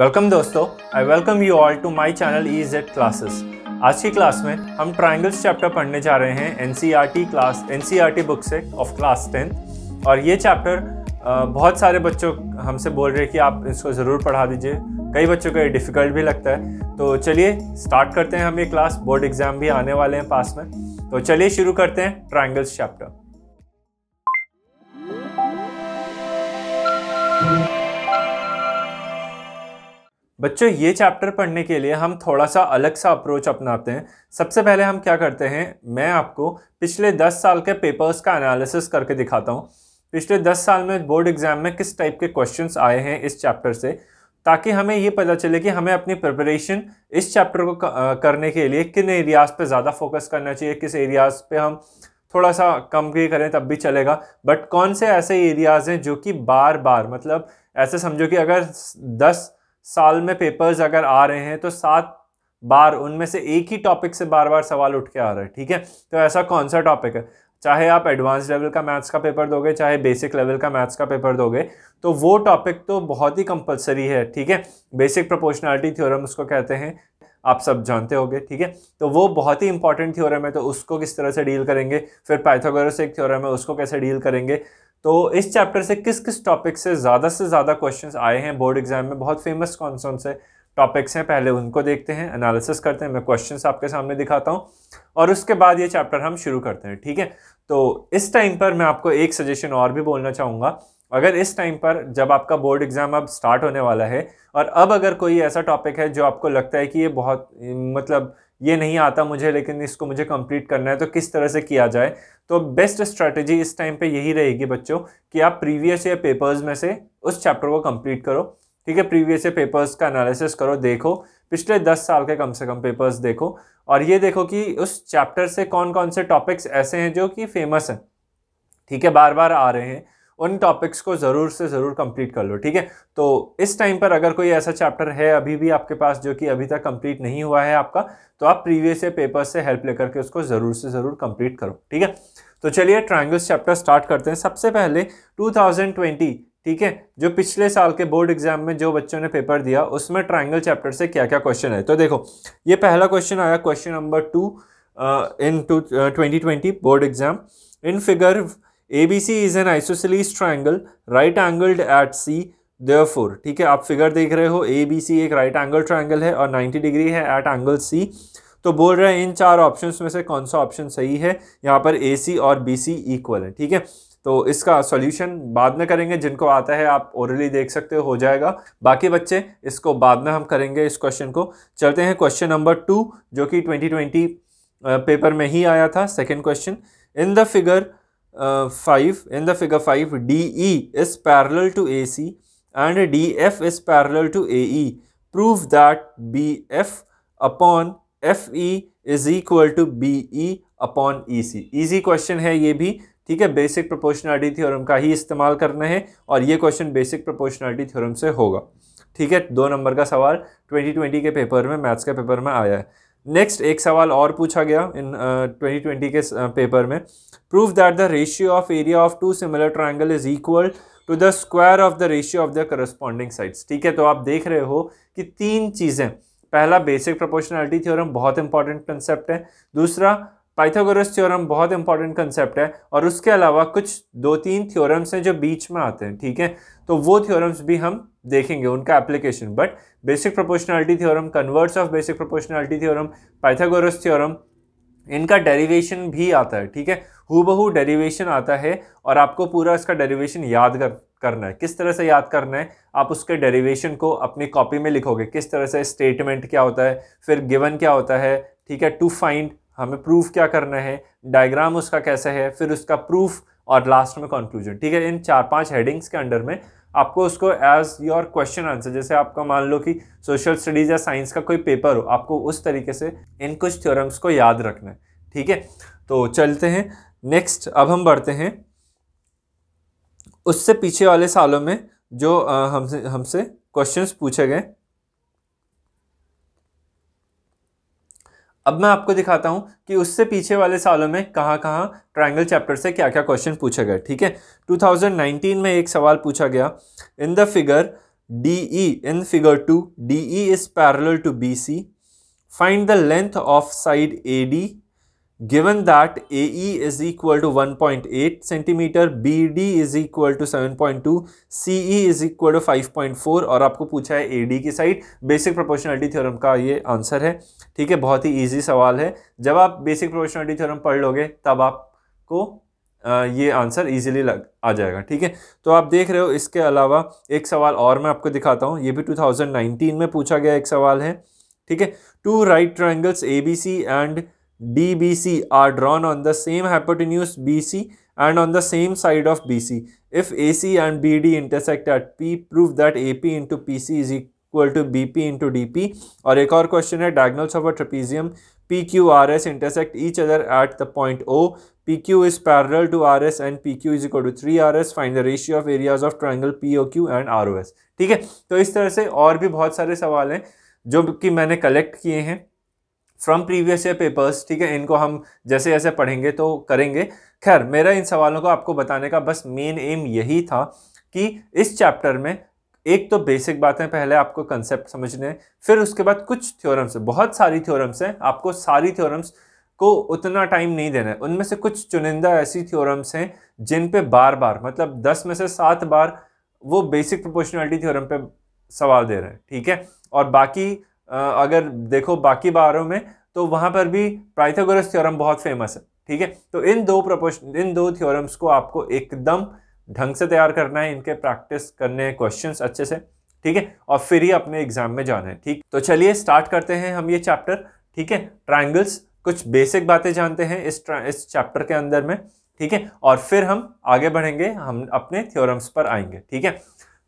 Welcome दोस्तों I welcome you all to my channel E Z classes आज की class में हम ट्राइंगल्स चैप्टर पढ़ने जा रहे हैं N C R T class N C R T book से ऑफ क्लास टेंथ और ये चैप्टर बहुत सारे बच्चों हमसे बोल रहे हैं कि आप इसको ज़रूर पढ़ा दीजिए कई बच्चों को ये डिफ़िकल्ट भी लगता है तो चलिए स्टार्ट करते हैं हम ये क्लास बोर्ड एग्ज़ाम भी आने वाले हैं पास में तो चलिए शुरू करते हैं ट्राइंगल्स चैप्टर बच्चों ये चैप्टर पढ़ने के लिए हम थोड़ा सा अलग सा अप्रोच अपनाते हैं सबसे पहले हम क्या करते हैं मैं आपको पिछले दस साल के पेपर्स का एनालिसिस करके दिखाता हूँ पिछले दस साल में बोर्ड एग्जाम में किस टाइप के क्वेश्चंस आए हैं इस चैप्टर से ताकि हमें ये पता चले कि हमें अपनी प्रिपरेशन इस चैप्टर को करने के लिए किन एरियाज़ पर ज़्यादा फोकस करना चाहिए किस एरियाज़ पर हम थोड़ा सा कम भी करें तब भी चलेगा बट कौन से ऐसे एरियाज़ हैं जो कि बार बार मतलब ऐसे समझो कि अगर दस साल में पेपर्स अगर आ रहे हैं तो सात बार उनमें से एक ही टॉपिक से बार बार सवाल उठ के आ रहा है ठीक है तो ऐसा कौन सा टॉपिक है चाहे आप एडवांस लेवल का मैथ्स का पेपर दोगे चाहे बेसिक लेवल का मैथ्स का पेपर दोगे तो वो टॉपिक तो बहुत ही कंपलसरी है ठीक है बेसिक प्रोपोर्शनैलिटी थ्योरम उसको कहते हैं आप सब जानते होंगे ठीक है तो वो बहुत ही इंपॉर्टेंट थ्योरम है तो उसको किस तरह से डील करेंगे फिर पाइथागोरस एक थ्योरम है उसको कैसे डील करेंगे तो इस चैप्टर से किस किस टॉपिक से ज़्यादा से ज़्यादा क्वेश्चन आए हैं बोर्ड एग्जाम में बहुत फेमस कौन कौन से टॉपिक्स हैं पहले उनको देखते हैं एनालिसिस करते हैं मैं क्वेश्चंस आपके सामने दिखाता हूँ और उसके बाद ये चैप्टर हम शुरू करते हैं ठीक है तो इस टाइम पर मैं आपको एक सजेशन और भी बोलना चाहूँगा अगर इस टाइम पर जब आपका बोर्ड एग्ज़ाम अब स्टार्ट होने वाला है और अब अगर कोई ऐसा टॉपिक है जो आपको लगता है कि ये बहुत मतलब ये नहीं आता मुझे लेकिन इसको मुझे कंप्लीट करना है तो किस तरह से किया जाए तो बेस्ट स्ट्रैटेजी इस टाइम पे यही रहेगी बच्चों कि आप प्रीवियस ईयर पेपर्स में से उस चैप्टर को कंप्लीट करो ठीक है प्रीवियस ईयर पेपर्स का एनालिसिस करो देखो पिछले दस साल के कम से कम पेपर्स देखो और ये देखो कि उस चैप्टर से कौन कौन से टॉपिक्स ऐसे हैं जो कि फेमस हैं ठीक है बार बार आ रहे हैं उन टॉपिक्स को ज़रूर से ज़रूर कंप्लीट कर लो ठीक है तो इस टाइम पर अगर कोई ऐसा चैप्टर है अभी भी आपके पास जो कि अभी तक कंप्लीट नहीं हुआ है आपका तो आप प्रीवियस ईयर पेपर से हेल्प लेकर के उसको ज़रूर से ज़रूर कंप्लीट करो ठीक है तो चलिए ट्राइंगल्स चैप्टर स्टार्ट करते हैं सबसे पहले टू ठीक है जो पिछले साल के बोर्ड एग्जाम में जो बच्चों ने पेपर दिया उसमें ट्राइंगल चैप्टर से क्या क्या क्वेश्चन है तो देखो ये पहला क्वेश्चन आया question number two in two twenty board exam in figure ABC is an isosceles triangle right angled at C therefore ठीक है आप फिगर देख रहे हो ABC एक right angle triangle है और 90 डिग्री है at angle C तो बोल रहे हैं इन चार ऑप्शन में से कौन सा ऑप्शन सही है यहाँ पर ए सी और बी सी इक्वल है ठीक है तो इसका सॉल्यूशन बाद में करेंगे जिनको आता है आप ओरली देख सकते हो हो जाएगा बाकी बच्चे इसको बाद में हम करेंगे इस क्वेश्चन को चलते हैं क्वेश्चन नंबर टू जो कि 2020 पेपर में ही आया था second question in the figure uh, 5 in the figure 5 DE is parallel to AC and DF is parallel to AE prove that BF upon FE is equal to BE upon EC easy question है ये भी ठीक है basic proportionality theorem का ही इस्तेमाल करना है और ये क्वेश्चन बेसिक प्रोपोर्शनलिटी थ्योरम से होगा ठीक है दो नंबर का सवाल 2020 के पेपर में मैथ्स के पेपर में आया है नेक्स्ट एक सवाल और पूछा गया इन ट्वेंटी ट्वेंटी के पेपर में prove that the ratio of area of two similar triangle is equal to the square of the ratio of the corresponding sides ठीक है तो आप देख रहे हो कि तीन चीज़ें पहला बेसिक प्रोपोर्शनैलिटी थ्योरम बहुत इंपॉर्टेंट कंसेप्ट है दूसरा पाइथागोरस थ्योरम बहुत इंपॉर्टेंट कंसेप्ट है और उसके अलावा कुछ दो तीन थ्योरम्स हैं जो बीच में आते हैं ठीक है तो वो थ्योरम्स भी हम देखेंगे उनका application but basic proportionality theorem converse of basic proportionality theorem Pythagoras theorem इनका डेरिवेशन भी आता है ठीक है हु बहू डेरिवेशन आता है और आपको पूरा इसका डेरिवेशन याद कर करना है किस तरह से याद करना है आप उसके डेरिवेशन को अपनी कॉपी में लिखोगे किस तरह से स्टेटमेंट क्या होता है फिर गिवन क्या होता है ठीक है टू फाइंड हमें प्रूफ क्या करना है डायग्राम उसका कैसा है फिर उसका प्रूफ और लास्ट में कंक्लूजन ठीक है इन चार पांच हेडिंग्स के अंडर में आपको उसको एज योर क्वेश्चन आंसर जैसे आपका मान लो कि सोशल स्टडीज़ या साइंस का कोई पेपर हो आपको उस तरीके से इन कुछ थ्योरम्स को याद रखना है ठीक है तो चलते हैं नेक्स्ट अब हम बढ़ते हैं उससे पीछे वाले सालों में जो हमसे हमसे क्वेश्चंस पूछे गए अब मैं आपको दिखाता हूँ कि उससे पीछे वाले सालों में कहाँ कहाँ ट्राइंगल चैप्टर से क्या क्या क्वेश्चन पूछे गए ठीक है 2019 में एक सवाल पूछा गया in the figure D E in figure two D E is parallel to B C find the length of side A D given that AE is equal to 1.8 cm BD is equal to 7.2, CE is equal to 5.4 aur aapko pucha hai AD की side basic proportionality theorem का ये answer है ठीक है बहुत ही easy सवाल है जब आप बेसिक प्रोपोर्शनलिटी थ्योरम पढ़ लोगे तब आपको ये आंसर इजीली लग आ जाएगा ठीक है तो आप देख रहे हो इसके अलावा एक सवाल और मैं आपको दिखाता हूँ ये भी 2019 में पूछा गया एक सवाल है ठीक है two right triangles ABC and DBC are drawn on the same hypotenuse BC and on the same side of BC. If AC and BD intersect at P, prove that AP into PC is equal to BP into DP. और एक और question है diagonals of a trapezium PQRS intersect each other at the point O. PQ is parallel to RS and PQ is equal to 3RS. Find the ratio of areas of triangle POQ and ROS. ठीक है तो इस तरह से और भी बहुत सारे सवाल हैं जो कि मैंने कलेक्ट किए हैं फ्रॉम प्रीवियस ईयर पेपर्स ठीक है इनको हम जैसे जैसे पढ़ेंगे तो करेंगे खैर मेरा इन सवालों को आपको बताने का बस मेन एम यही था कि इस चैप्टर में एक तो बेसिक बातें पहले आपको कंसेप्ट समझने फिर उसके बाद कुछ थ्योरम्स बहुत सारी थ्योरम्स हैं आपको सारी थ्योरम्स को उतना टाइम नहीं देना है उनमें से कुछ चुनिंदा ऐसी थ्योरम्स हैं जिन पे बार बार मतलब दस में से सात बार वो बेसिक प्रोपोर्शनैलिटी थ्योरम पे सवाल दे रहे हैं ठीक है और बाकी अगर देखो बाकी बारों में तो वहाँ पर भी प्राइथागोरस थ्योरम बहुत फेमस है ठीक है तो इन दो प्रपोश इन दो थ्योरम्स को आपको एकदम ढंग से तैयार करना है इनके प्रैक्टिस करने हैं क्वेश्चन अच्छे से ठीक है और फिर ही अपने एग्जाम में जाना है ठीक तो चलिए स्टार्ट करते हैं हम ये चैप्टर ठीक है ट्राइंगल्स कुछ बेसिक बातें जानते हैं इस इस चैप्टर के अंदर में ठीक है और फिर हम आगे बढ़ेंगे हम अपने थ्योरम्स पर आएंगे ठीक है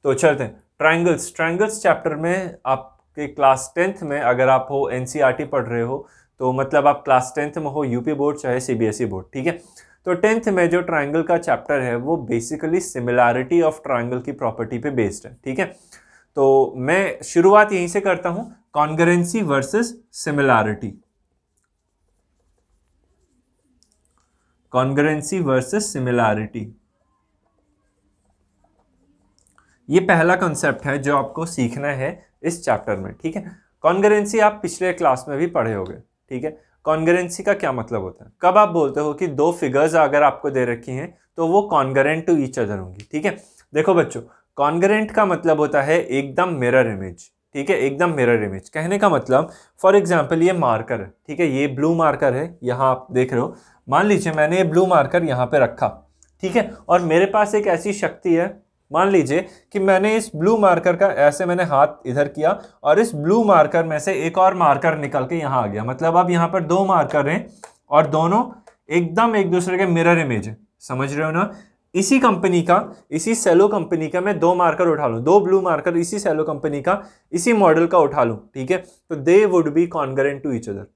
तो चलते हैं ट्राइंगल्स ट्राइंगल्स चैप्टर में आप कि क्लास टेंथ में अगर आप हो एन e पढ़ रहे हो तो मतलब आप क्लास टेंथ में हो यूपी बोर्ड चाहे सीबीएसई e बोर्ड ठीक है तो टेंथ में जो ट्राइंगल का चैप्टर है वो बेसिकली सिमिलैरिटी ऑफ ट्राइंगल की प्रॉपर्टी पे बेस्ड है ठीक है तो मैं शुरुआत यहीं से करता हूं congruency versus similarity congruency versus similarity ये पहला कॉन्सेप्ट है जो आपको सीखना है इस चैप्टर में ठीक है कॉन्गरेंसी आप पिछले क्लास में भी पढ़े होगे ठीक है कॉन्गरेंसी का क्या मतलब होता है कब आप बोलते हो कि दो फिगर्स अगर आपको दे रखी हैं तो वो कॉन्गरेंट टू ईच अदर होंगी ठीक है देखो बच्चों कॉन्गरेंट का मतलब होता है एकदम मिरर इमेज ठीक है एकदम मिरर इमेज कहने का मतलब फॉर एग्जाम्पल ये मार्कर है ठीक है ये ब्लू मार्कर है यहाँ आप देख रहे हो मान लीजिए मैंने ये ब्लू मार्कर यहाँ पे रखा ठीक है और मेरे पास एक ऐसी शक्ति है मान लीजिए कि मैंने इस ब्लू मार्कर का ऐसे मैंने हाथ इधर किया और इस ब्लू मार्कर में से एक और मार्कर निकल के यहाँ आ गया मतलब अब यहाँ पर दो मार्कर हैं और दोनों एकदम एक दूसरे के मिरर इमेज है समझ रहे हो ना इसी कंपनी का इसी सेलो कंपनी का मैं दो मार्कर उठा लूँ दो ब्लू मार्कर इसी सेलो कंपनी का इसी मॉडल का उठा लूँ ठीक है तो they would be congruent to each other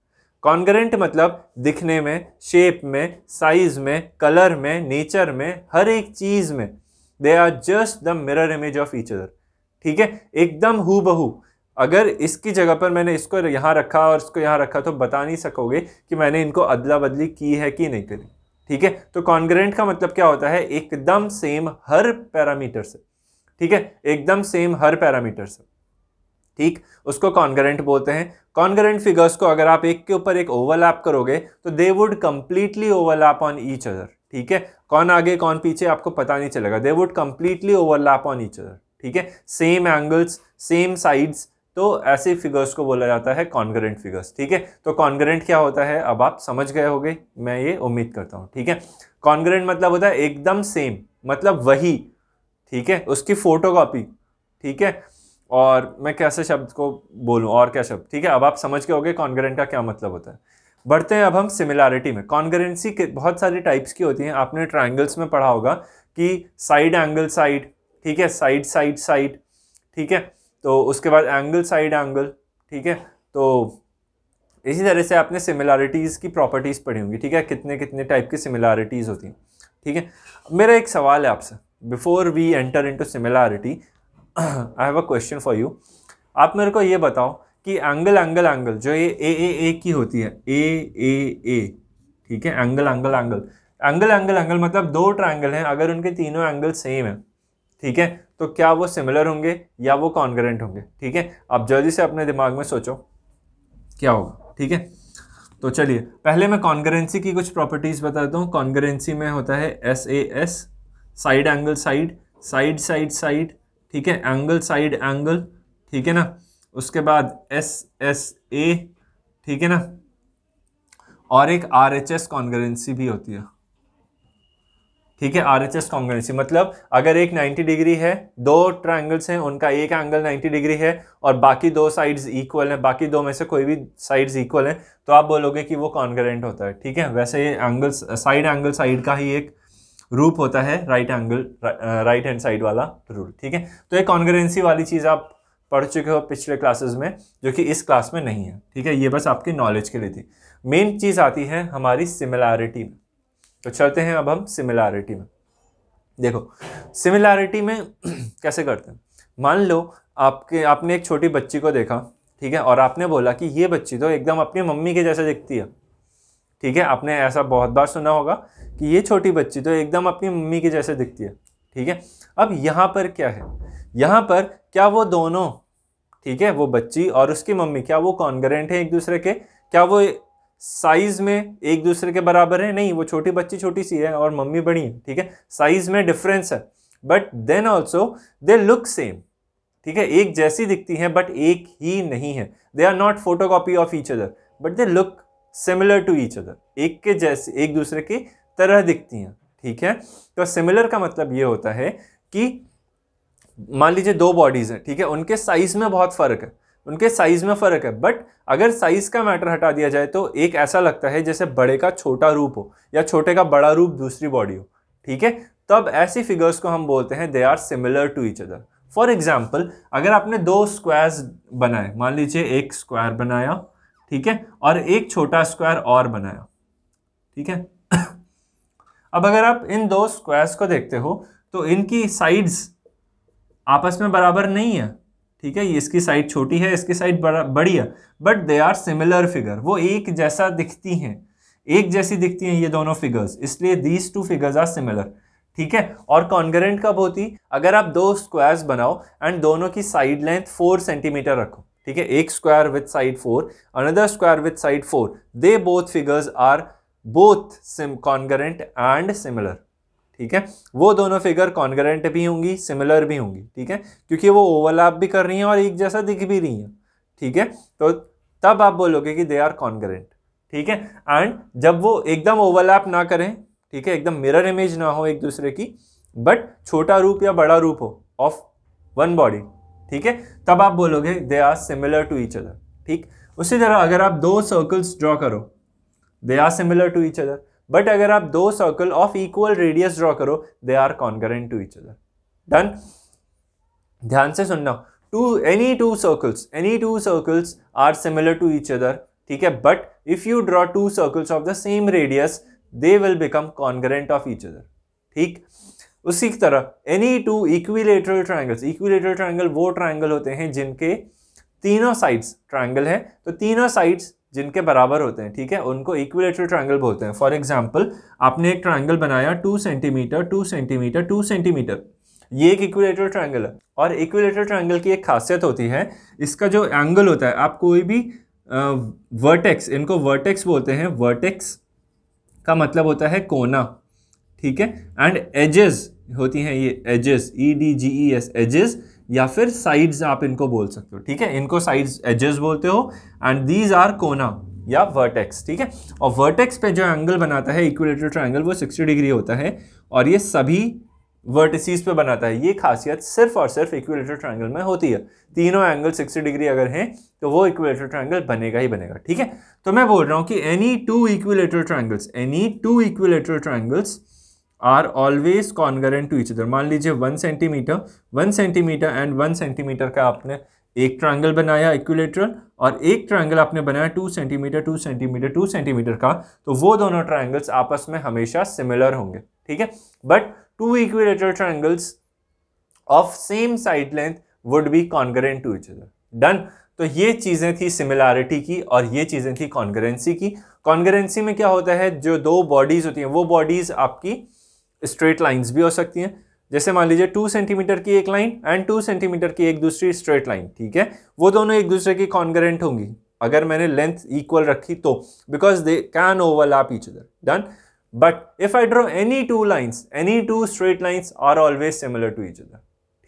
congruent मतलब दिखने में शेप में साइज में कलर में नेचर में हर एक चीज़ में they are just the mirror image of each other ठीक है एकदम हु बहू अगर इसकी जगह पर मैंने इसको यहाँ रखा और इसको यहाँ रखा तो बता नहीं सकोगे कि मैंने इनको अदला बदली की है कि नहीं करी ठीक है तो कॉन्ग्रेंट का मतलब क्या होता है एकदम सेम हर पैरामीटर से ठीक है एकदम सेम हर पैरामीटर से ठीक उसको कॉन्ग्रेंट बोलते हैं कॉन्ग्रेंट फिगर्स को अगर आप एक के ऊपर एक ओवरलैप करोगे तो they would completely overlap on each other ठीक है कौन आगे कौन पीछे आपको पता नहीं चलेगा they would completely overlap on each other ठीक है सेम एंगल्स सेम साइड्स तो ऐसे फिगर्स को बोला जाता है कॉन्गरेंट फिगर्स ठीक है तो कॉन्गरेंट क्या होता है अब आप समझ गए होगे मैं ये उम्मीद करता हूँ ठीक है कॉन्गरेंट मतलब होता है एकदम सेम मतलब वही ठीक है उसकी फोटो कॉपी ठीक है और मैं कैसे शब्द को बोलूँ और क्या शब्द ठीक है अब आप समझ हो होगे कॉन्गरेंट का क्या मतलब होता है बढ़ते हैं अब हम सिमिलैरिटी में कॉन्गरेंसी के बहुत सारी टाइप्स की होती हैं आपने ट्राइंगल्स में पढ़ा होगा कि साइड एंगल साइड ठीक है साइड साइड साइड ठीक है तो उसके बाद एंगल साइड एंगल ठीक है तो इसी तरह से आपने सिमिलैरिटीज़ की प्रॉपर्टीज़ पढ़ी होंगी ठीक है कितने कितने टाइप की सिमिलैरिटीज़ होती हैं ठीक है मेरा एक सवाल है आपसे before we enter into similarity I have a question for you आप मेरे को ये बताओ कि एंगल एंगल एंगल जो ये ए ए ए की होती है ए ए ए ठीक है angle angle angle angle angle angle मतलब दो ट्रायंगल हैं अगर उनके तीनों एंगल सेम है ठीक है तो क्या वो सिमिलर होंगे या वो कॉन्करेंट होंगे ठीक है अब जल्दी से अपने दिमाग में सोचो क्या होगा ठीक है तो चलिए पहले मैं कॉन्करेंसी की कुछ प्रॉपर्टीज़ बताता हूँ कॉन्करेंसी में होता है S A S side angle side side side side ठीक है एंगल साइड एंगल ठीक है ना उसके बाद एस एस ए ठीक है ना और एक आर एच एस कॉन्ग्रेंसी भी होती है ठीक है आर एच एस कॉन्ग्रेंसी मतलब अगर एक 90 डिग्री है दो ट्रायंगल्स हैं उनका एक एंगल 90 डिग्री है और बाकी दो साइड्स इक्वल हैं बाकी दो में से कोई भी साइड्स इक्वल हैं तो आप बोलोगे कि वो कॉन्ग्रेंट होता है ठीक है वैसे ये एंगल साइड एंगल साइड का ही एक रूप होता है right angle right hand side वाला रूल ठीक है तो एक कॉन्ग्रेंसी वाली चीज़ आप पढ़ चुके हो पिछले क्लासेस में जो कि इस क्लास में नहीं है ठीक है ये बस आपकी नॉलेज के लिए थी मेन चीज़ आती है हमारी सिमिलैरिटी में तो चलते हैं अब हम सिमिलैरिटी में देखो सिमिलैरिटी में कैसे करते हैं मान लो आपके आपने एक छोटी बच्ची को देखा ठीक है और आपने बोला कि ये बच्ची तो एकदम अपनी मम्मी के जैसा दिखती है ठीक है आपने ऐसा बहुत बार सुना होगा कि ये छोटी बच्ची तो एकदम अपनी मम्मी के जैसे दिखती है ठीक है अब यहाँ पर क्या है यहाँ पर क्या वो दोनों ठीक है वो बच्ची और उसकी मम्मी क्या वो कॉन्ग्रेंट है एक दूसरे के क्या वो साइज में एक दूसरे के बराबर है नहीं वो छोटी बच्ची छोटी सी है और मम्मी बड़ी है ठीक है साइज में डिफरेंस है but then also they look same ठीक है एक जैसी दिखती हैं बट एक ही नहीं है they are not photocopy of each other but they look similar to each other एक के जैसे एक दूसरे की तरह दिखती हैं ठीक है तो सिमिलर का मतलब ये होता है कि मान लीजिए दो बॉडीज़ हैं ठीक है उनके साइज़ में बहुत फ़र्क है उनके साइज़ में फ़र्क है बट अगर साइज़ का मैटर हटा दिया जाए तो एक ऐसा लगता है जैसे बड़े का छोटा रूप हो या छोटे का बड़ा रूप दूसरी बॉडी हो ठीक है तब ऐसी फिगर्स को हम बोलते हैं they are similar to each other for example अगर आपने दो स्क्वायर्स बनाए मान लीजिए एक स्क्वायर बनाया ठीक है और एक छोटा स्क्वायर और बनाया ठीक है अब अगर आप इन दो स्क्वायर्स को देखते हो तो इनकी साइड्स आपस में बराबर नहीं है ठीक है इसकी साइड छोटी है इसकी साइड बड़ी है but they are similar figure वो एक जैसा दिखती हैं एक जैसी दिखती हैं ये दोनों फिगर्स इसलिए these two figures are similar ठीक है और कॉन्गरेंट कब होती अगर आप दो स्क्वायर्स बनाओ एंड दोनों की साइड लेंथ फोर सेंटीमीटर रखो ठीक है एक square with side four another square with side four they both figures are both sim congruent and similar ठीक है वो दोनों फिगर कॉन्ग्रेंट भी होंगी सिमिलर भी होंगी ठीक है क्योंकि वो ओवरलैप भी कर रही हैं और एक जैसा दिख भी रही हैं ठीक है तो तब आप बोलोगे कि दे आर कॉन्ग्रेंट ठीक है एंड जब वो एकदम ओवरलैप ना करें ठीक है एकदम मिरर इमेज ना हो एक दूसरे की बट छोटा रूप या बड़ा रूप हो ऑफ वन बॉडी ठीक है तब आप बोलोगे they are similar to each other ठीक उसी तरह अगर आप दो सर्कल्स ड्रॉ करो they are similar to each other but अगर आप दो circle of equal radius draw करो they are congruent to each other done ध्यान से सुनना to any two circles any two circles are similar to each other ठीक है but if you draw two circles of the same radius they will become concurrent of each other ठीक उसी तरह any two equilateral triangles equilateral triangle वो triangle होते हैं जिनके तीनों साइड्स ट्राइंगल है तो तीनों साइड्स जिनके बराबर होते हैं ठीक है उनको इक्विलेटरल ट्रायंगल बोलते हैं फॉर एग्जाम्पल आपने एक ट्रायंगल बनाया two centimetre two centimetre two centimetre ये एक इक्विलेटरल ट्रायंगल है और इक्विलेटरल ट्रायंगल की एक खासियत होती है इसका जो एंगल होता है आप कोई भी वर्टेक्स इनको वर्टेक्स बोलते हैं वर्टेक्स का मतलब होता है कोना ठीक है एंड एजेस होती हैं ये edges E D G E S edges या फिर साइड्स आप इनको बोल सकते हो ठीक है इनको साइड्स एजेस बोलते हो एंड दीज आर कोना या वर्टेक्स ठीक है और वर्टेक्स पे जो एंगल बनाता है इक्विलेटर ट्राइंगल वो 60 डिग्री होता है और ये सभी वर्टिसीज पे बनाता है ये खासियत सिर्फ और सिर्फ इक्विलेटर ट्राइंगल में होती है तीनों एंगल 60 डिग्री अगर हैं तो वो इक्विलेटर ट्राइंगल बनेगा ही बनेगा ठीक है तो मैं बोल रहा हूँ कि any two equilateral triangles any two equilateral triangles are always congruent to each other मान लीजिए one centimetre one centimetre and one centimetre का आपने एक ट्रायंगल बनाया इक्विलेटरल और एक ट्रायंगल आपने बनाया two centimetre two centimetre two centimetre का तो वो दोनों ट्रायंगल्स आपस में हमेशा सिमिलर होंगे ठीक है but two equilateral triangles of same side length would be congruent to each other done तो ये चीज़ें थी सिमिलैरिटी की और ये चीज़ें थी कॉन्गरेंसी की कॉन्गरेंसी में क्या होता है जो दो बॉडीज़ होती हैं वो बॉडीज़ आपकी स्ट्रेट लाइंस भी हो सकती हैं जैसे मान लीजिए टू सेंटीमीटर की एक लाइन एंड टू सेंटीमीटर की एक दूसरी स्ट्रेट लाइन ठीक है वो दोनों एक दूसरे की कॉन्गरेंट होंगी अगर मैंने लेंथ इक्वल रखी तो because they can overlap each other done but if I draw any two lines any two straight lines are always similar to each other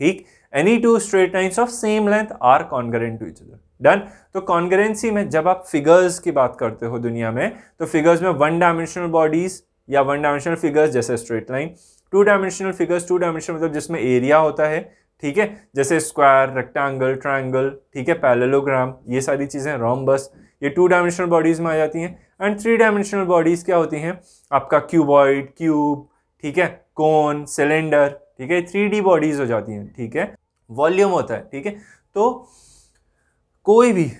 ठीक any two straight lines of same length are congruent to each other done तो congruency में जब आप figures की बात करते हो दुनिया में तो फिगर्स में वन डायमेंशनल बॉडीज या वन डायमेंशनल फिगर्स जैसे straight line two dimensional figures two dimensional मतलब जिसमें एरिया होता है ठीक है जैसे स्क्वायर रेक्टेंगल ट्राइंगल ठीक है पैलेलोग्राम ये सारी चीज़ें रोमबस ये टू डायमेंशनल बॉडीज़ में आ जाती हैं एंड थ्री डायमेंशनल बॉडीज़ क्या होती हैं आपका क्यूबॉइड क्यूब ठीक है कोन सिलेंडर ठीक है थ्री डी बॉडीज़ हो जाती हैं ठीक है वॉल्यूम होता है ठीक है तो कोई भी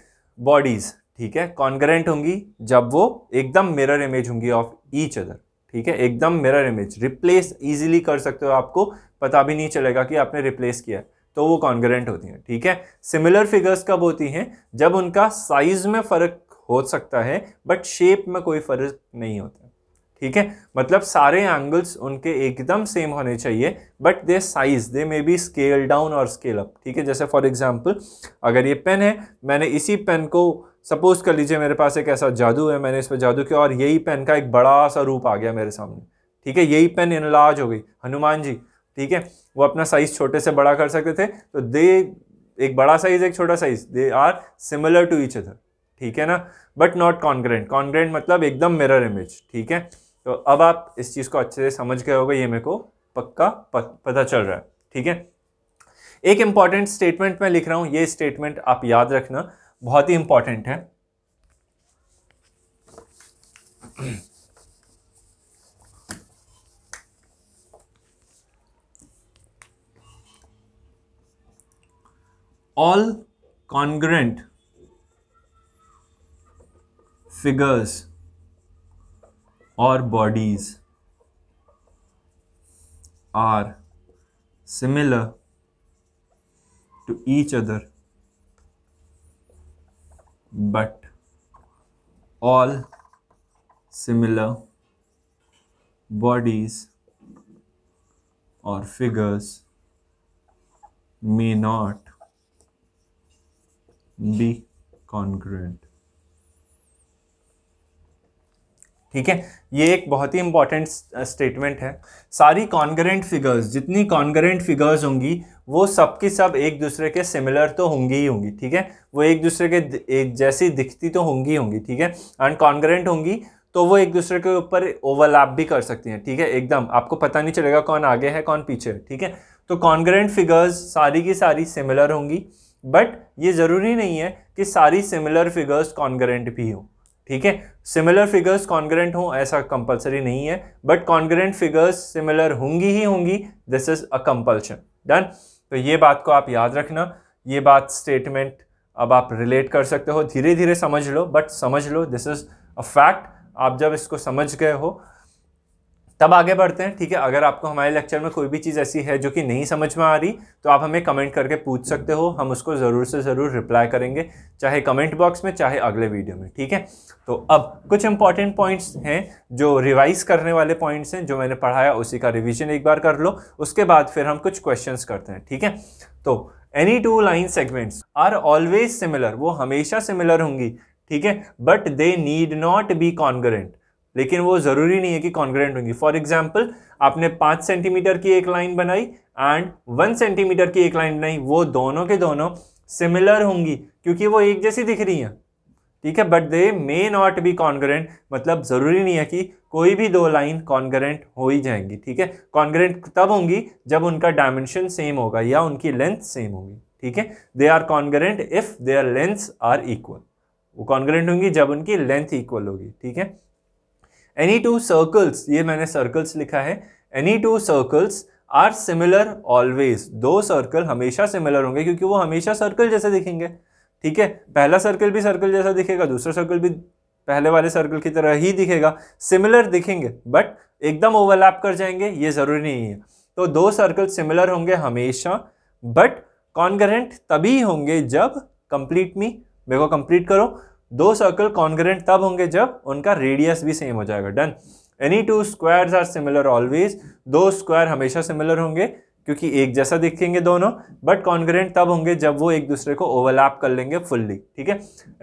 बॉडीज़ ठीक है कॉन्ग्रेंट होंगी जब वो एकदम मिरर इमेज होंगी ऑफ ईच अदर ठीक है एकदम मिरर इमेज रिप्लेस इजीली कर सकते हो आपको पता भी नहीं चलेगा कि आपने रिप्लेस किया है तो वो कॉन्ग्रेंट होती हैं ठीक है सिमिलर फिगर्स कब होती हैं जब उनका साइज में फ़र्क हो सकता है बट शेप में कोई फ़र्क नहीं होता ठीक है मतलब सारे एंगल्स उनके एकदम सेम होने चाहिए but they size they may be scale down और स्केल अप ठीक है जैसे फॉर एग्जांपल अगर ये पेन है मैंने इसी पेन को सपोज़ कर लीजिए मेरे पास एक ऐसा जादू है मैंने इस पर जादू किया और यही पेन का एक बड़ा सा रूप आ गया मेरे सामने ठीक है यही पेन इनलार्ज हो गई हनुमान जी ठीक है वो अपना साइज़ छोटे से बड़ा कर सकते थे तो दे एक बड़ा साइज़ एक छोटा size they are similar to each other ठीक है ना बट नॉट कॉन्ग्रेंट कॉन्ग्रेंट मतलब एकदम मिरर इमेज ठीक है तो अब आप इस चीज़ को अच्छे से समझ गए होगा ये मेरे को पक्का पता चल रहा है ठीक है एक इंपॉर्टेंट स्टेटमेंट मैं लिख रहा हूँ ये स्टेटमेंट आप याद रखना बहुत ही इंपॉर्टेंट है ऑल कॉन्ग्रेंट फिगर्स और bodies are similar to each other but all similar bodies or figures may not be congruent ठीक है ये एक बहुत ही इंपॉर्टेंट स्टेटमेंट uh, है सारी कॉन्गरेंट फिगर्स जितनी कॉन्गरेंट फिगर्स होंगी वो सबकी सब एक दूसरे के सिमिलर तो होंगी ही होंगी ठीक है वो एक दूसरे के एक जैसी दिखती तो होंगी होंगी ठीक है एंड कॉन्ग्रेंट होंगी तो वो एक दूसरे के ऊपर ओवरलैप भी कर सकती हैं ठीक है एकदम आपको पता नहीं चलेगा कौन आगे है कौन पीछे है ठीक है तो कॉन्ग्रेंट फिगर्स सारी की सारी सिमिलर होंगी बट ये ज़रूरी नहीं है कि सारी सिमिलर फिगर्स कॉन्ग्रेंट भी हों ठीक है सिमिलर फिगर्स कॉन्ग्रेंट हों ऐसा कंपलसरी नहीं है बट कॉन्ग्रेंट फिगर्स सिमिलर होंगी ही होंगी this is a compulsion done तो ये बात को आप याद रखना ये बात स्टेटमेंट अब आप रिलेट कर सकते हो धीरे धीरे समझ लो बट समझ लो दिस इज़ अ फैक्ट आप जब इसको समझ गए हो तब आगे बढ़ते हैं ठीक है अगर आपको हमारे लेक्चर में कोई भी चीज़ ऐसी है जो कि नहीं समझ में आ रही तो आप हमें कमेंट करके पूछ सकते हो हम उसको ज़रूर से ज़रूर रिप्लाई करेंगे चाहे कमेंट बॉक्स में चाहे अगले वीडियो में ठीक है तो अब कुछ इंपॉर्टेंट पॉइंट्स हैं जो रिवाइज करने वाले पॉइंट्स हैं जो मैंने पढ़ाया उसी का रिविजन एक बार कर लो उसके बाद फिर हम कुछ क्वेश्चन करते हैं ठीक है तो any two line segments are always similar वो हमेशा सिमिलर होंगी ठीक है but they need not be congruent लेकिन वो ज़रूरी नहीं है कि कॉन्ग्रेंट होंगी फॉर एग्जाम्पल आपने पांच सेंटीमीटर की एक लाइन बनाई एंड वन सेंटीमीटर की एक लाइन बनाई वो दोनों के दोनों सिमिलर होंगी क्योंकि वो एक जैसी दिख रही हैं ठीक है but they may not be congruent मतलब ज़रूरी नहीं है कि कोई भी दो लाइन कॉन्ग्रेंट हो ही जाएंगी ठीक है कॉन्ग्रेंट तब होंगी जब उनका डायमेंशन सेम होगा या उनकी लेंथ सेम होगी ठीक है they are congruent if their length are equal वो कॉन्ग्रेंट होंगी जब उनकी लेंथ इक्वल होगी ठीक है एनी टू सर्कल्स ये मैंने सर्कल्स लिखा है any two circles are similar always दो सर्कल हमेशा सिमिलर होंगे क्योंकि वो हमेशा सर्कल जैसे दिखेंगे ठीक है पहला सर्कल भी सर्कल जैसा दिखेगा दूसरा सर्कल भी पहले वाले सर्कल की तरह ही दिखेगा सिमिलर दिखेंगे बट एकदम ओवरलैप कर जाएंगे ये ज़रूरी नहीं है तो दो सर्कल सिमिलर होंगे हमेशा बट कॉन्करेंट तभी होंगे जब कंप्लीट मी मेरे को कंप्लीट करो दो सर्कल कॉन्ग्रेंट तब होंगे जब उनका रेडियस भी सेम हो जाएगा done any two squares are similar always दो स्क्वायर हमेशा सिमिलर होंगे क्योंकि एक जैसा दिखेंगे दोनों बट कॉन्ग्रेंट तब होंगे जब वो एक दूसरे को ओवरलैप कर लेंगे फुल्ली ठीक है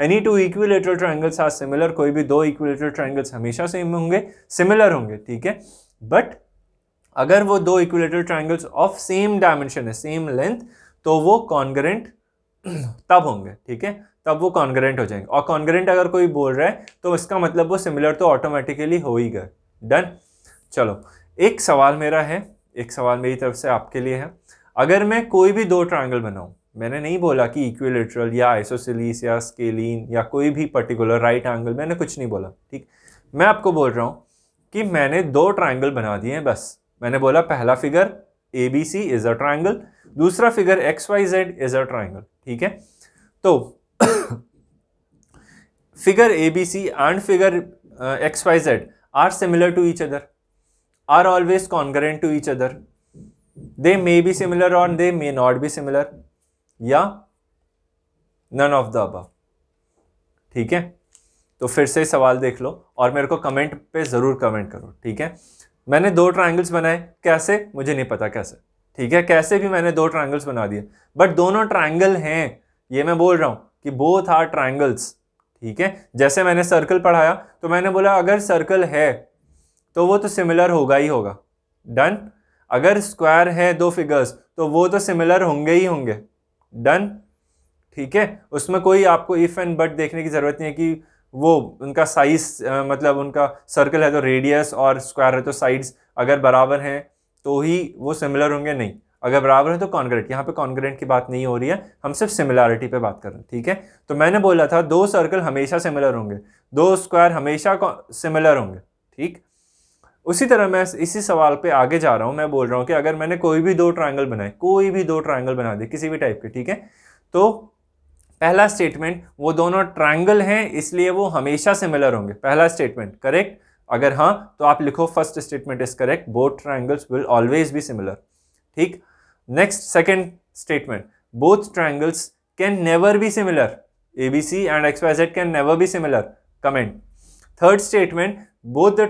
any two equilateral triangles are similar कोई भी दो इक्विलेटरल ट्राइंगल्स हमेशा सेम होंगे सिमिलर होंगे ठीक है बट अगर वो दो equilateral triangles of same dimension है सेम लेंथ तो वो कॉन्ग्रेंट तब होंगे ठीक है तब वो कॉन्ग्रेंट हो जाएंगे और कॉन्ग्रेंट अगर कोई बोल रहा है तो इसका मतलब वो सिमिलर तो ऑटोमेटिकली हो ही गए डन चलो एक सवाल मेरा है एक सवाल मेरी तरफ से आपके लिए है अगर मैं कोई भी दो ट्रायंगल बनाऊँ मैंने नहीं बोला कि इक्विलेटरल या आइसोसिलीस या स्केलिन या कोई भी पर्टिकुलर राइट एंगल मैंने कुछ नहीं बोला ठीक मैं आपको बोल रहा हूँ कि मैंने दो ट्रायंगल बना दिए हैं बस मैंने बोला पहला figure A B C is a triangle दूसरा figure X Y Z is a triangle ठीक है तो figure A figure ABC and figure uh, XYZ are similar to each other are always congruent to each other they may be similar और they may not be similar या none of the अब ठीक है तो फिर से सवाल देख लो और मेरे को कमेंट पे ज़रूर कमेंट करो ठीक है मैंने दो ट्राइंगल्स बनाए कैसे मुझे नहीं पता कैसे ठीक है कैसे भी मैंने दो ट्राइंगल्स बना दिए बट दोनों ट्राइंगल हैं ये मैं बोल रहा हूँ कि बोथ आर ट्राइंगल्स ठीक है जैसे मैंने सर्कल पढ़ाया तो मैंने बोला अगर सर्कल है तो वो तो सिमिलर होगा ही होगा डन अगर स्क्वायर है दो फिगर्स तो वो तो सिमिलर होंगे ही होंगे डन ठीक है उसमें कोई आपको इफ़ एंड बट देखने की ज़रूरत नहीं है कि वो उनका साइज मतलब उनका सर्कल है तो रेडियस और स्क्वायर है तो साइड्स अगर बराबर हैं तो ही वो सिमिलर होंगे नहीं अगर बराबर है तो कॉन्ग्रेंट यहाँ पे कॉन्ग्रेंट की बात नहीं हो रही है हम सिर्फ सिमिलैरिटी पे बात कर रहे हैं ठीक है तो मैंने बोला था दो सर्कल हमेशा सिमिलर होंगे दो स्क्वायर हमेशा सिमिलर होंगे ठीक उसी तरह मैं इसी सवाल पे आगे जा रहा हूँ मैं बोल रहा हूँ कि अगर मैंने कोई भी दो ट्राइंगल बनाए कोई भी दो ट्राइंगल बना दे किसी भी टाइप के ठीक है तो पहला स्टेटमेंट वो दोनों ट्राइंगल हैं इसलिए वो हमेशा सिमिलर होंगे पहला स्टेटमेंट करेक्ट अगर हाँ तो आप लिखो first statement is correct both triangles will always be similar ठीक next second statement both triangles can never be similar A B C and X Y Z can never be similar comment third statement both the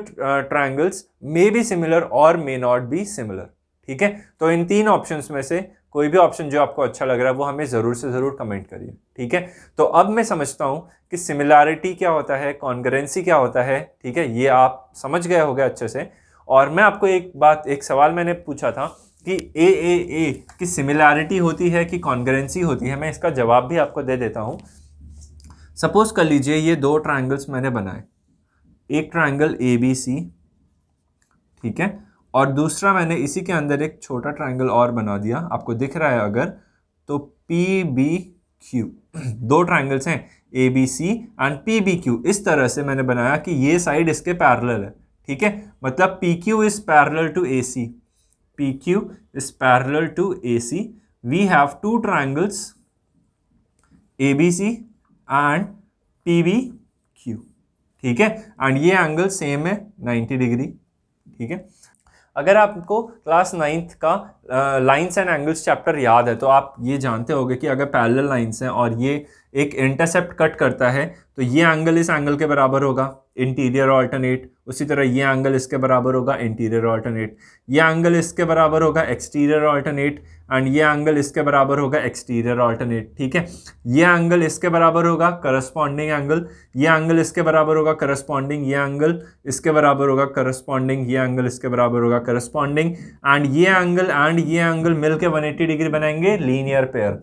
triangles may be similar और may not be similar ठीक है तो इन तीन option में से कोई भी option जो आपको अच्छा लग रहा है वो हमें ज़रूर से ज़रूर कमेंट करिए ठीक है तो अब मैं समझता हूँ कि सिमिलारिटी क्या होता है कॉन्करेंसी क्या होता है ठीक है ये आप समझ गए हो गए अच्छे से और मैं आपको एक बात एक सवाल मैंने पूछा था कि ए ए ए की सिमिलैरिटी होती है कि कॉन्ग्रेंसी होती है मैं इसका जवाब भी आपको दे देता हूँ सपोज़ कर लीजिए ये दो ट्राइंगल्स मैंने बनाए एक ट्राइंगल ए बी सी ठीक है और दूसरा मैंने इसी के अंदर एक छोटा ट्राइंगल और बना दिया आपको दिख रहा है अगर तो पी बी क्यू दो ट्राइंगल्स हैं A B C and P B Q इस तरह से मैंने बनाया कि ये साइड इसके पैरेलल है ठीक है मतलब P Q is parallel to A C PQ is parallel to AC. We have two triangles ABC and PBQ. ठीक है एंड ये एंगल सेम है 90 डिग्री ठीक है अगर आपको क्लास नाइन्थ का लाइंस एंड एंगल्स चैप्टर याद है तो आप ये जानते होंगे कि अगर पैरेलल लाइंस हैं और ये एक इंटरसेप्ट कट करता है तो ये एंगल इस एंगल के बराबर होगा इंटीरियर ऑल्टरनेट उसी तरह ये एंगल इसके बराबर होगा इंटीरियर ऑल्टरनेट ये एंगल इसके बराबर होगा एक्सटीरियर ऑल्टरनेट एंड ये एंगल इसके बराबर होगा एक्सटीरियर ऑल्टरनेट ठीक है ये एंगल इसके बराबर होगा करस्पॉन्डिंग एंगल ये एंगल इसके बराबर होगा करस्पॉन्डिंग ये एंगल इसके बराबर होगा करस्पॉन्डिंग ये एंगल इसके बराबर होगा करस्पॉन्डिंग एंड ये एंगल एंड ये एंगल मिलकर वन डिग्री बनाएंगे लीनियर पेयर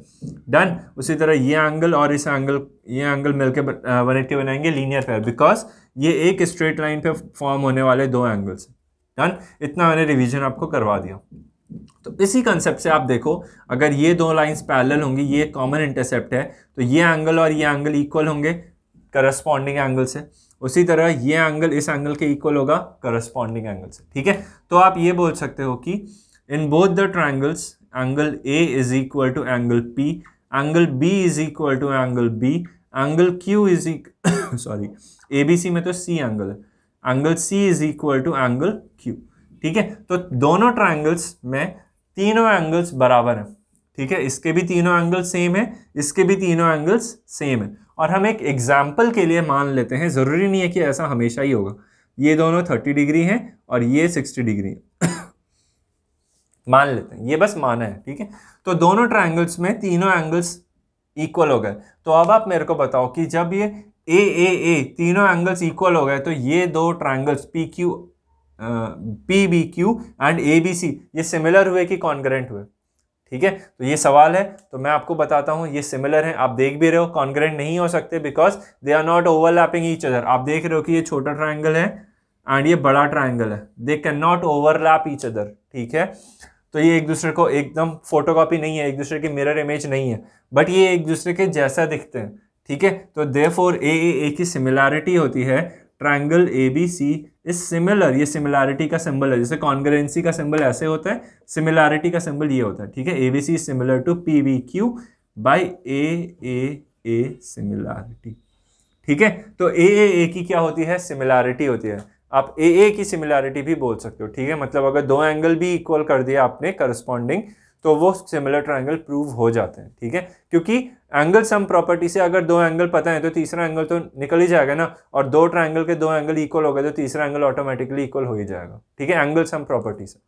डन उसी तरह ये एंगल और इस एंगल ये एंगल मिलके वन एट्टी बनाएंगे लीनियर पैर बिकॉज ये एक स्ट्रेट लाइन पे फॉर्म होने वाले दो एंगल्स डन इतना मैंने रिवीजन आपको करवा दिया तो इसी कंसेप्ट से आप देखो अगर ये दो लाइंस पैरेलल होंगी ये कॉमन इंटरसेप्ट है तो ये एंगल और ये एंगल इक्वल होंगे करस्पॉन्डिंग एंगल से उसी तरह ये एंगल इस एंगल के इक्वल होगा करस्पॉन्डिंग एंगल से ठीक है तो आप ये बोल सकते हो कि in both the triangles angle A is equal to angle P angle B is equal to angle B angle Q is sorry A B C में तो सी एंगल है angle C is equal to angle Q ठीक है तो दोनों triangles में तीनों angles बराबर हैं ठीक है इसके भी तीनों एंगल सेम है इसके भी तीनों एंगल्स सेम है और हम एक एग्जाम्पल के लिए मान लेते हैं ज़रूरी नहीं है कि ऐसा हमेशा ही होगा ये दोनों थर्टी डिग्री हैं और ये सिक्सटी डिग्री है मान लेते हैं ये बस माना है ठीक है तो दोनों ट्राइंगल्स में तीनों एंगल्स इक्वल हो गए तो अब आप मेरे को बताओ कि जब ये ए ए ए तीनों एंगल्स इक्वल हो गए तो ये दो triangles P Q P B Q and A B C ये सिमिलर हुए कि कॉन्ग्रेंट हुए ठीक है तो ये सवाल है तो मैं आपको बताता हूँ ये सिमिलर है आप देख भी रहे हो कॉन्ग्रेंट नहीं हो सकते because they are not overlapping each other आप देख रहे हो कि ये छोटा ट्राइंगल है एंड ये बड़ा ट्राइंगल है they can not overlap each other ठीक है तो ये एक दूसरे को एकदम फोटोकॉपी नहीं है एक दूसरे की मिरर इमेज नहीं है बट ये एक दूसरे के जैसा दिखते हैं ठीक है तो दे फोर ए ए ए की सिमिलैरिटी होती है triangle A B C is similar ये सिमिलैरिटी का सिंबल है जैसे कॉन्ग्रेंसी का सिंबल ऐसे होता है सिमिलैरिटी का सिंबल ये होता है ठीक है A B C is similar to P V Q by A A A similarity ठीक है तो ए ए ए की क्या होती है सिमिलैरिटी होती है आप ए ए की सिमिलैरिटी भी बोल सकते हो ठीक है मतलब अगर दो एंगल भी इक्वल कर दिया आपने करस्पॉन्डिंग तो वो सिमिलर ट्राइंगल प्रूव हो जाते हैं ठीक है क्योंकि एंगल सम प्रॉपर्टी से अगर दो एंगल पता है तो तीसरा एंगल तो निकल ही जाएगा ना और दो ट्राइंगल के दो एंगल इक्वल हो गए तो तीसरा एंगल ऑटोमेटिकली इक्वल हो ही जाएगा ठीक है एंगल सम प्रॉपर्टी से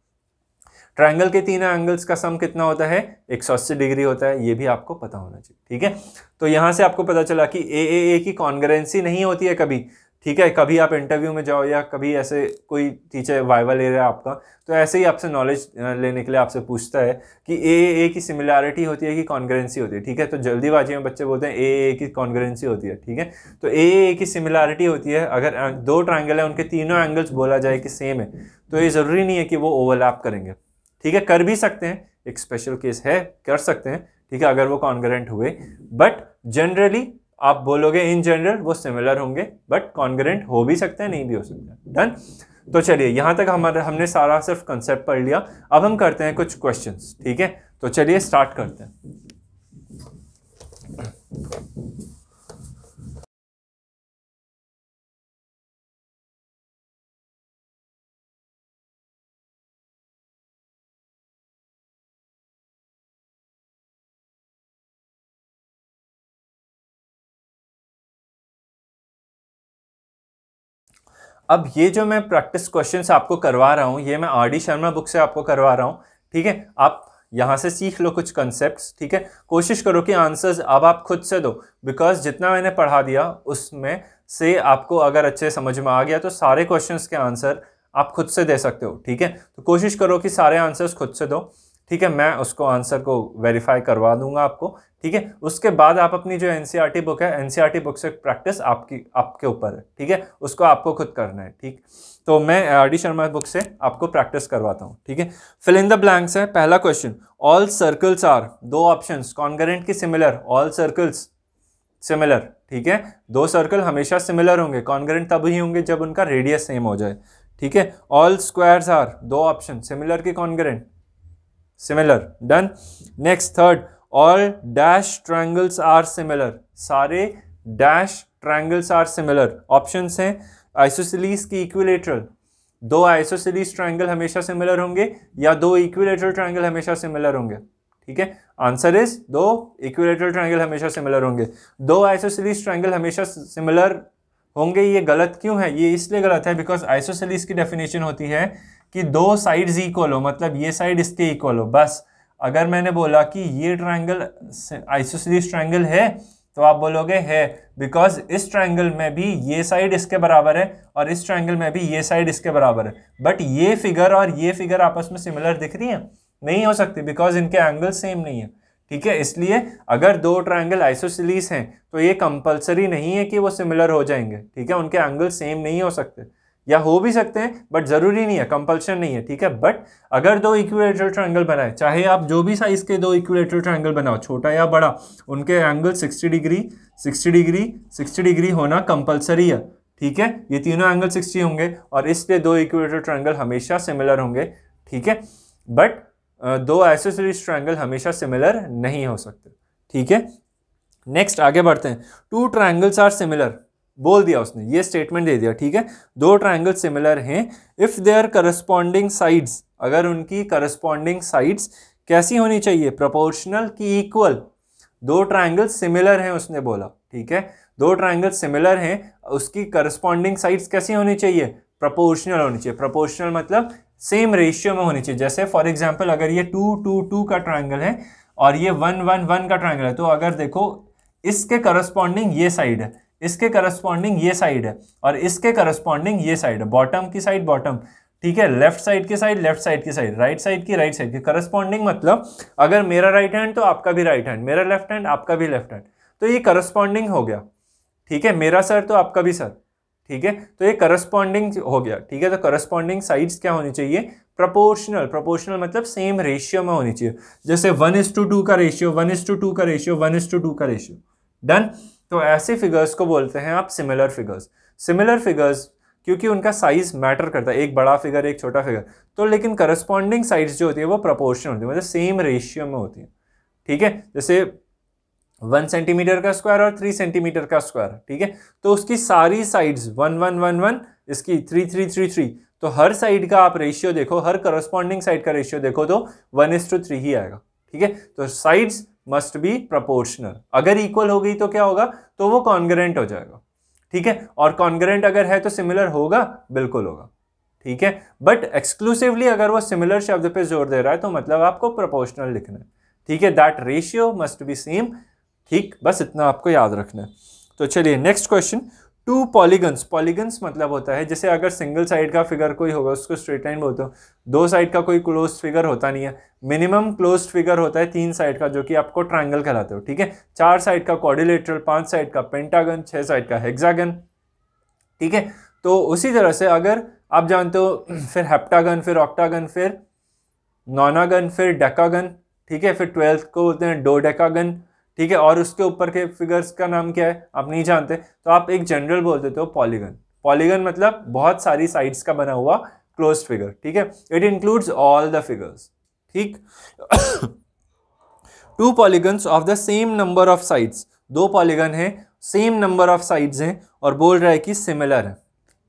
ट्राइंगल के तीन एंगल्स का सम कितना होता है एक डिग्री होता है ये भी आपको पता होना चाहिए ठीक है तो यहाँ से आपको पता चला कि ए ए ए की कॉन्ग्रेंसी नहीं होती है कभी ठीक है कभी आप इंटरव्यू में जाओ या कभी ऐसे कोई टीचर वाइवा ले रहा है आपका तो ऐसे ही आपसे नॉलेज लेने के लिए आपसे पूछता है कि ए ए की सिमिलैरिटी होती है कि कॉन्ग्रेंसी होती है ठीक है तो जल्दीबाजी में बच्चे बोलते हैं ए ए की कॉन्ग्रेंसी होती है ठीक है तो ए ए की सिमिलैरिटी होती है अगर दो ट्राइंगल है उनके तीनों एंगल्स बोला जाए कि सेम है तो ये ज़रूरी नहीं है कि वो ओवरलैप करेंगे ठीक है कर भी सकते हैं एक स्पेशल केस है कर सकते हैं ठीक है अगर वो कॉन्ग्रेंट हुए बट जनरली आप बोलोगे इन जनरल वो सिमिलर होंगे बट कॉन्ग्रेंट हो भी सकते हैं नहीं भी हो सकते डन तो चलिए यहाँ तक हमारे हमने सारा सिर्फ कंसेप्ट पढ़ लिया अब हम करते हैं कुछ क्वेश्चन ठीक है तो चलिए स्टार्ट करते हैं अब ये जो मैं प्रैक्टिस क्वेश्चन आपको करवा रहा हूँ ये मैं आर डी शर्मा बुक से आपको करवा रहा हूँ ठीक है आप यहाँ से सीख लो कुछ कॉन्सेप्ट्स ठीक है कोशिश करो कि आंसर्स अब आप खुद से दो बिकॉज जितना मैंने पढ़ा दिया उसमें से आपको अगर अच्छे समझ में आ गया तो सारे क्वेश्चंस के आंसर आप खुद से दे सकते हो ठीक है तो कोशिश करो कि सारे आंसर्स खुद से दो ठीक है मैं उसको आंसर को वेरीफाई करवा दूंगा आपको ठीक है उसके बाद आप अपनी जो एन बुक e है एन बुक e से प्रैक्टिस आपकी आपके ऊपर है ठीक है उसको आपको खुद करना है ठीक तो मैं डी शर्मा बुक से आपको प्रैक्टिस करवाता हूँ ठीक है फिल इन द ब्लैंक्स है पहला क्वेश्चन ऑल सर्कल्स आर दो ऑप्शन कॉन्गरेंट की सिमिलर ऑल सर्कल्स सिमिलर ठीक है दो सर्कल हमेशा सिमिलर होंगे कॉन्गरेंट ही होंगे जब उनका रेडियस सेम हो जाए ठीक है ऑल स्क्वायर्स आर दो ऑप्शन सिमिलर की congruent similar done next third और डैश ट्राइंगल्स आर सिमिलर सारे dash triangles are similar option हैं आइसोसिलीस की इक्विलेटरल दो आइसोसिलीस ट्राइंगल हमेशा सिमिलर होंगे या दो इक्विलेटरल ट्राइंगल हमेशा सिमिलर होंगे ठीक है आंसर इज दो इक्विलेटरल ट्राइंगल हमेशा सिमिलर होंगे दो आइसोसिलीस ट्राइंगल हमेशा सिमिलर होंगे ये गलत क्यों है ये इसलिए गलत है बिकॉज आइसोसिलीस की डेफिनेशन होती है कि दो साइड्स इक्वल हो मतलब ये साइड इसके इक्वल हो बस अगर मैंने बोला कि ये ट्राइंगल आइसोसिलीस ट्राइंगल है तो आप बोलोगे है बिकॉज इस ट्राइंगल में भी ये साइड इसके बराबर है और इस ट्राइंगल में भी ये साइड इसके बराबर है बट ये फिगर और ये फिगर आपस में सिमिलर दिख रही है नहीं हो सकती बिकॉज इनके एंगल सेम नहीं है ठीक है इसलिए अगर दो ट्राइंगल आइसोसिलीस हैं तो ये कंपलसरी नहीं है कि वो सिमिलर हो जाएंगे ठीक है उनके एंगल सेम नहीं हो सकते या हो भी सकते हैं बट ज़रूरी नहीं है कंपल्शन नहीं है ठीक है बट अगर दो इक्वेटर ट्रायंगल बनाए चाहे आप जो भी साइज़ के दो इक्वेटर ट्रायंगल बनाओ छोटा या बड़ा उनके एंगल 60 डिग्री 60 डिग्री 60 डिग्री होना कंपलसरी है ठीक है ये तीनों एंगल 60 होंगे और इसलिए दो इक्वेटर ट्रायंगल हमेशा सिमिलर होंगे ठीक है बट दो एसेसरी ट्राइंगल हमेशा सिमिलर नहीं हो सकते ठीक है नेक्स्ट आगे बढ़ते हैं टू ट्राइंगल्स आर सिमिलर बोल दिया उसने ये स्टेटमेंट दे दिया ठीक है दो ट्राइंगल सिमिलर हैं इफ़ आर करस्पॉन्डिंग साइड्स अगर उनकी करस्पॉन्डिंग साइड्स कैसी होनी चाहिए प्रपोर्शनल की इक्वल दो ट्राइंगल सिमिलर हैं उसने बोला ठीक है दो ट्राइंगल सिमिलर हैं उसकी करस्पॉन्डिंग साइड्स कैसी होनी चाहिए प्रपोर्शनल होनी चाहिए प्रपोर्शनल मतलब सेम रेशियो में होनी चाहिए जैसे फॉर एग्जाम्पल अगर ये टू टू टू का ट्राइंगल है और ये वन वन वन का ट्राइंगल है तो अगर देखो इसके करस्पॉन्डिंग ये साइड है इसके करस्पॉन्डिंग ये साइड है और इसके करस्पॉन्डिंग ये साइड है बॉटम की साइड बॉटम ठीक है लेफ्ट साइड की साइड लेफ्ट साइड की साइड राइट साइड की राइट साइड की करस्पॉन्डिंग मतलब अगर मेरा राइट हैंड तो आपका भी राइट हैंड मेरा लेफ्ट हैंड आपका भी लेफ्ट हैंड तो ये करस्पॉन्डिंग हो गया ठीक है मेरा सर तो आपका भी सर ठीक है तो ये करस्पॉन्डिंग हो गया ठीक है तो करस्पॉन्डिंग साइड्स क्या होनी चाहिए प्रपोर्शनल प्रपोर्शनल मतलब सेम रेशियो में होनी चाहिए जैसे वन इज टू टू का ratio one is to two का ratio one is to two का रेशियो डन तो ऐसे फिगर्स को बोलते हैं आप सिमिलर फिगर्स सिमिलर फिगर्स क्योंकि उनका साइज़ मैटर करता है एक बड़ा फिगर एक छोटा फिगर तो लेकिन करस्पॉन्डिंग साइज जो होती है वो प्रपोर्शन होती है मतलब सेम रेशियो में होती है ठीक है जैसे वन सेंटीमीटर का स्क्वायर और थ्री सेंटीमीटर का स्क्वायर ठीक है तो उसकी सारी sides one one one one इसकी थ्री थ्री थ्री थ्री तो हर साइड का आप रेशियो देखो हर करस्पॉन्डिंग साइड का रेशियो देखो तो वन इज टू थ्री ही आएगा ठीक है तो साइड्स मस्ट बी प्रपोर्शनल अगर इक्वल हो गई तो क्या होगा तो वो कॉन्ग्रेंट हो जाएगा ठीक है और कॉन्ग्रेंट अगर है तो सिमिलर होगा बिल्कुल होगा ठीक है बट एक्सक्लूसिवली अगर वो सिमिलर शब्द पे जोर दे रहा है तो मतलब आपको प्रपोर्शनल लिखना है ठीक है that ratio must be same ठीक बस इतना आपको याद रखना है तो चलिए next question two polygons polygons मतलब होता है जैसे अगर सिंगल साइड का फिगर कोई होगा उसको स्ट्रेट लाइन बोलते हो दो साइड का कोई क्लोज फिगर होता नहीं है मिनिमम क्लोज फिगर होता है तीन साइड का जो कि आपको ट्राइंगल कहलाते हो ठीक है चार साइड का कॉर्डिलेटरल पांच साइड का पेंटागन छह साइड का हेक्सागन ठीक है तो उसी तरह से अगर आप जानते हो फिर हेप्टागन फिर ऑक्टागन फिर नॉनागन फिर डेकागन ठीक है फिर ट्वेल्थ को बोलते हैं डो डेकागन ठीक है और उसके ऊपर के फिगर्स का नाम क्या है आप नहीं जानते तो आप एक जनरल बोल देते हो पॉलीगन पॉलीगन मतलब बहुत सारी साइड्स का बना हुआ क्लोज फिगर ठीक है it includes all the figures ठीक two polygons of the same number of sides दो पॉलीगन है सेम नंबर ऑफ साइड्स हैं और बोल रहा है कि सिमिलर है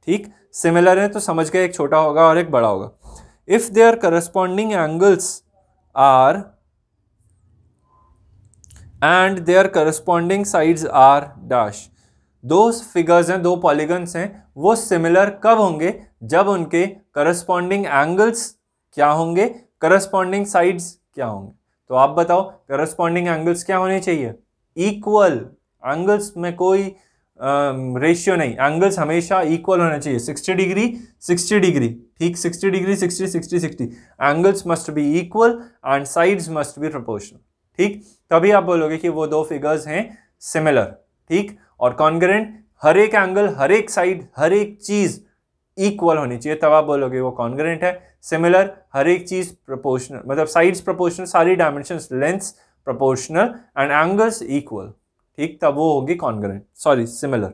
ठीक सिमिलर है तो समझ गए एक छोटा होगा और एक बड़ा होगा if their corresponding angles are and their corresponding sides are dash दो फिगर्स हैं दो पॉलीगन्स हैं वो सिमिलर कब होंगे जब उनके करस्पॉन्डिंग एंगल्स क्या होंगे करस्पॉन्डिंग साइड्स क्या होंगे तो आप बताओ करस्पॉन्डिंग एंगल्स क्या होने चाहिए इक्वल एंगल्स में कोई रेशियो नहीं एंगल्स हमेशा इक्वल होने चाहिए 60 डिग्री 60 डिग्री ठीक 60 degree 60 60 60 angles must be equal and sides must be proportional ठीक तभी आप बोलोगे कि वो दो फिगर्स हैं सिमिलर ठीक और कॉन्ग्रेंट हर एक एंगल हर एक साइड हर एक चीज़ इक्वल होनी चाहिए तब आप बोलोगे वो कॉन्ग्रेंट है सिमिलर हर एक चीज़ प्रोपोर्शनल मतलब साइड्स प्रोपोर्शनल सारी dimension lengths proportional and angles equal ठीक तब वो होगी कॉन्ग्रेंट सॉरी सिमिलर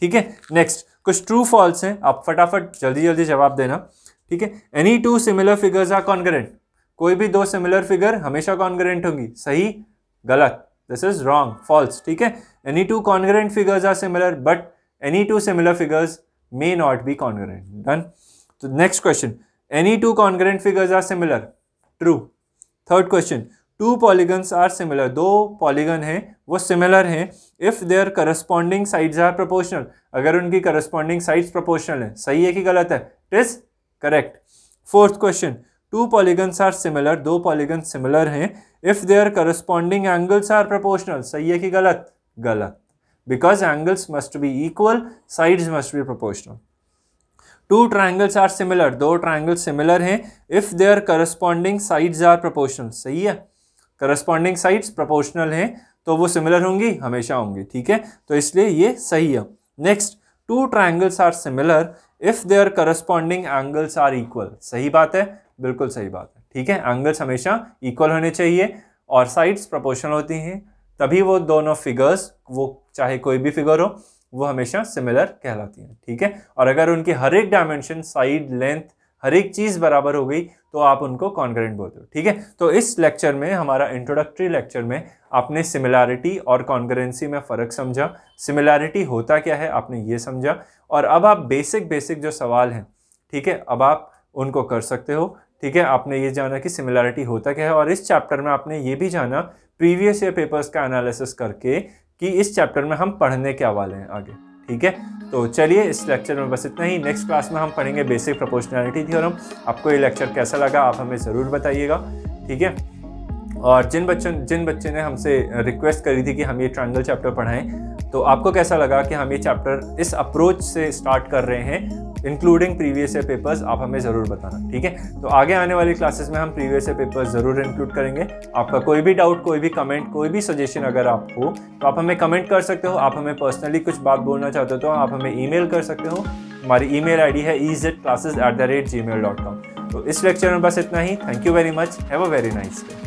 ठीक है नेक्स्ट कुछ ट्रू फॉल्स हैं आप फटाफट जल्दी जल्दी जवाब देना ठीक है any two similar figures are congruent कोई भी दो सिमिलर फिगर हमेशा कॉन्ग्रेंट होंगी सही गलत दिस इज रॉन्ग फॉल्स ठीक है any two congruent figures are similar but any two similar figures may not be congruent done तो next question any two congruent figures are similar true third question two polygon are similar दो polygon हैं वो similar हैं if they are corresponding sides are proportional अगर उनकी corresponding sides proportional है सही है कि गलत है it is correct fourth question two polygons are similar दो पॉलीगन सिमिलर हैं if they are corresponding angles are proportional सही है कि गलत गलत because angles must be equal sides must be proportional two triangles are similar दो triangle similar हैं if they are corresponding sides are proportional सही है करस्पॉन्डिंग साइड्स प्रपोर्शनल हैं तो वो सिमिलर होंगी हमेशा होंगी ठीक है तो इसलिए ये सही है next two triangles are similar if they are corresponding angles are equal सही बात है बिल्कुल सही बात है ठीक है एंगल्स हमेशा इक्वल होने चाहिए और साइड्स प्रोपोर्शनल होती हैं तभी वो दोनों फिगर्स वो चाहे कोई भी फिगर हो वो हमेशा सिमिलर कहलाती हैं ठीक है और अगर उनकी हर एक डायमेंशन साइड लेंथ हर एक चीज़ बराबर हो गई तो आप उनको कॉन्ग्रेंट बोलते हो ठीक है तो इस लेक्चर में हमारा इंट्रोडक्टरी लेक्चर में आपने सिमिलैरिटी और कॉन्ग्रेंसी में फ़र्क समझा सिमिलैरिटी होता क्या है आपने ये समझा और अब आप बेसिक बेसिक जो सवाल हैं ठीक है अब आप उनको कर सकते हो ठीक है आपने ये जाना कि सिमिलैरिटी होता क्या है और इस चैप्टर में आपने ये भी जाना प्रीवियस ईयर पेपर्स का एनालिसिस करके कि इस चैप्टर में हम पढ़ने क्या वाले हैं आगे ठीक है तो चलिए इस लेक्चर में बस इतना ही नेक्स्ट क्लास में हम पढ़ेंगे बेसिक और थ्योरम आपको ये लेक्चर कैसा लगा आप हमें ज़रूर बताइएगा ठीक है और जिन बच्चों जिन बच्चे ने हमसे रिक्वेस्ट करी थी कि हम ये ट्रायंगल चैप्टर पढ़ाएं तो आपको कैसा लगा कि हम ये चैप्टर इस अप्रोच से स्टार्ट कर रहे हैं इंक्लूडिंग प्रीवियस ईयर पेपर्स आप हमें ज़रूर बताना ठीक है तो आगे आने वाली क्लासेस में हम प्रीवियस ईयर पेपर्स ज़रूर इंक्लूड करेंगे आपका कोई भी डाउट कोई भी कमेंट कोई भी सजेशन अगर आप हो तो आप हमें कमेंट कर सकते हो आप हमें पर्सनली कुछ बात बोलना चाहते हो तो आप हमें ई कर सकते हो हमारी ईमेल आईडी है e classes at the rate G mail dot com तो इस लेक्चर में बस इतना ही thank you very much have a very nice day